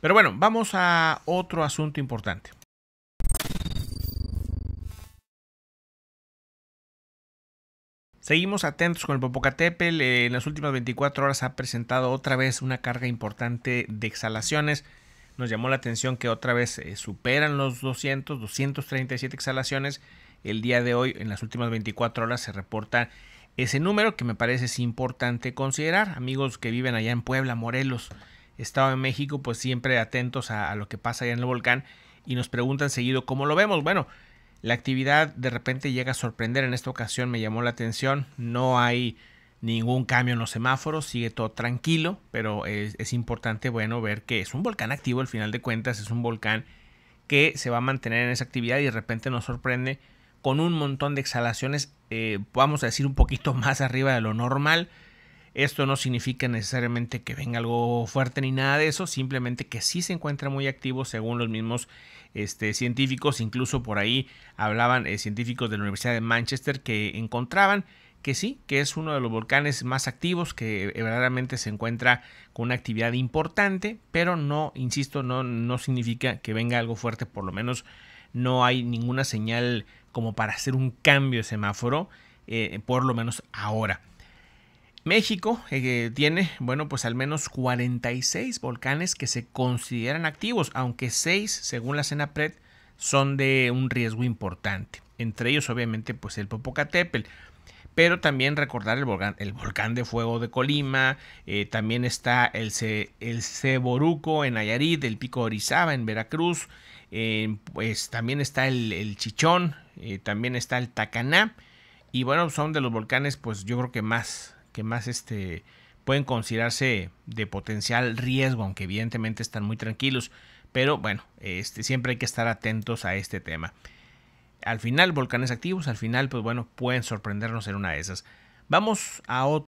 Pero bueno, vamos a otro asunto importante. Seguimos atentos con el Popocatépetl. Eh, en las últimas 24 horas ha presentado otra vez una carga importante de exhalaciones. Nos llamó la atención que otra vez eh, superan los 200, 237 exhalaciones. El día de hoy, en las últimas 24 horas, se reporta ese número que me parece es importante considerar. Amigos que viven allá en Puebla, Morelos, Estado en México, pues siempre atentos a, lo que pasa allá en el volcán y nos preguntan seguido cómo lo vemos. Bueno, la actividad de repente llega a sorprender, en esta ocasión me llamó la atención, no hay ningún cambio en los semáforos, sigue todo tranquilo, pero es, importante, bueno, ver que es un volcán activo al final de cuentas, es un volcán que se va a mantener en esa actividad y de repente nos sorprende con un montón de exhalaciones, eh, vamos a decir un poquito más arriba de lo normal, esto no significa necesariamente que venga algo fuerte ni nada de eso, simplemente que sí se encuentra muy activo según los mismos este, científicos, incluso por ahí hablaban eh, científicos de la Universidad de Manchester que encontraban que sí, que es uno de los volcanes más activos, que eh, verdaderamente se encuentra con una actividad importante, pero no, insisto, no, no significa que venga algo fuerte, por lo menos no hay ninguna señal como para hacer un cambio de semáforo, eh, por lo menos ahora. México eh, tiene, bueno, pues al menos 46 volcanes que se consideran activos, aunque seis, según la CENAPRED, son de un riesgo importante. Entre ellos, obviamente, pues el Popocatépetl. Pero también recordar el volcán, el volcán de fuego de Colima, eh, también está el, el Ceboruco en Nayarit, el Pico Orizaba en Veracruz, eh, pues también está el, el Chichón, también está el Tacaná, y bueno, son de los volcanes, pues yo creo que más que más este, pueden considerarse de potencial riesgo, aunque evidentemente están muy tranquilos. Pero bueno, este, siempre hay que estar atentos a este tema. Al final, volcanes activos, al final, pues bueno, pueden sorprendernos en una de esas. Vamos a otro.